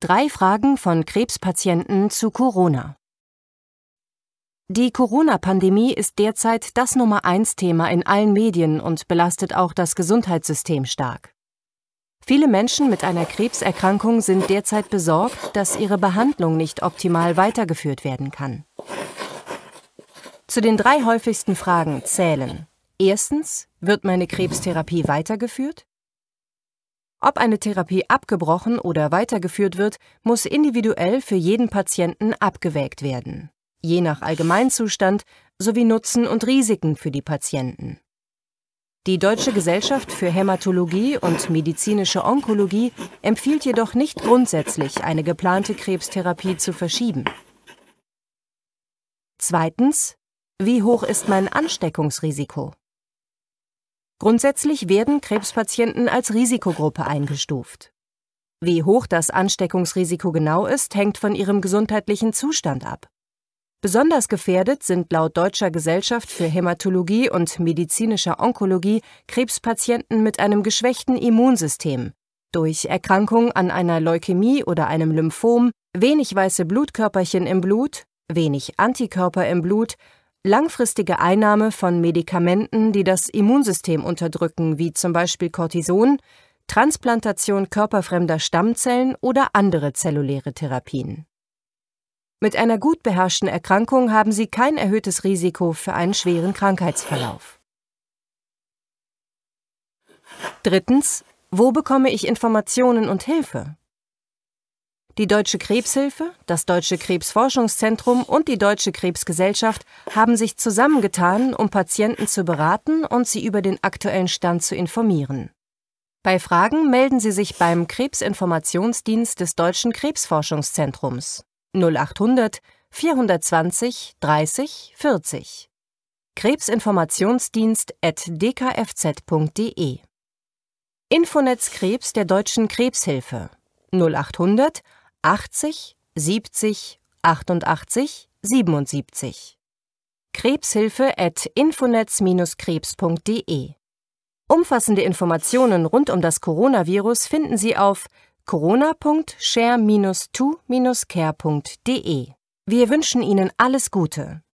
Drei Fragen von Krebspatienten zu Corona. Die Corona-Pandemie ist derzeit das Nummer eins Thema in allen Medien und belastet auch das Gesundheitssystem stark. Viele Menschen mit einer Krebserkrankung sind derzeit besorgt, dass ihre Behandlung nicht optimal weitergeführt werden kann. Zu den drei häufigsten Fragen zählen. Erstens, wird meine Krebstherapie weitergeführt? Ob eine Therapie abgebrochen oder weitergeführt wird, muss individuell für jeden Patienten abgewägt werden, je nach Allgemeinzustand sowie Nutzen und Risiken für die Patienten. Die Deutsche Gesellschaft für Hämatologie und medizinische Onkologie empfiehlt jedoch nicht grundsätzlich, eine geplante Krebstherapie zu verschieben. Zweitens, wie hoch ist mein Ansteckungsrisiko? Grundsätzlich werden Krebspatienten als Risikogruppe eingestuft. Wie hoch das Ansteckungsrisiko genau ist, hängt von ihrem gesundheitlichen Zustand ab. Besonders gefährdet sind laut Deutscher Gesellschaft für Hämatologie und medizinischer Onkologie Krebspatienten mit einem geschwächten Immunsystem, durch Erkrankung an einer Leukämie oder einem Lymphom, wenig weiße Blutkörperchen im Blut, wenig Antikörper im Blut, langfristige Einnahme von Medikamenten, die das Immunsystem unterdrücken, wie zum Beispiel Cortison, Transplantation körperfremder Stammzellen oder andere zelluläre Therapien. Mit einer gut beherrschten Erkrankung haben sie kein erhöhtes Risiko für einen schweren Krankheitsverlauf. Drittens, wo bekomme ich Informationen und Hilfe? Die Deutsche Krebshilfe, das Deutsche Krebsforschungszentrum und die Deutsche Krebsgesellschaft haben sich zusammengetan, um Patienten zu beraten und sie über den aktuellen Stand zu informieren. Bei Fragen melden Sie sich beim Krebsinformationsdienst des Deutschen Krebsforschungszentrums 0800 420 30 40 krebsinformationsdienst.dkfz.de Infonetz Krebs der Deutschen Krebshilfe 0800 80 70 88 77. Krebshilfe at infonetz-krebs.de. Umfassende Informationen rund um das Coronavirus finden Sie auf corona.share-2-care.de. Wir wünschen Ihnen alles Gute.